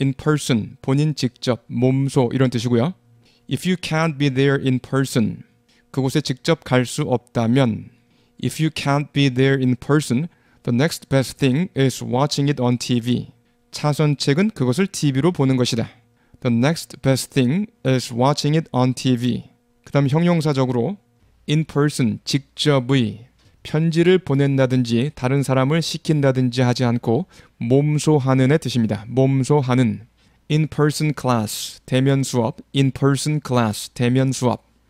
in person 본인 직접 몸소 이런 뜻이고요. If you can't be there in person 그곳에 직접 갈 수 없다면 If you can't be there in person the next best thing is watching it on TV 차선책은 그것을 TV로 보는 것이다. The next best thing is watching it on TV 그 다음 형용사적으로 in person 직접의 편지를 보낸다든지 다른 사람을 시킨다든지 하지 않고 몸소하는의 뜻입니다. 몸소하는 in person class 대면 수업 in person class 대면 수업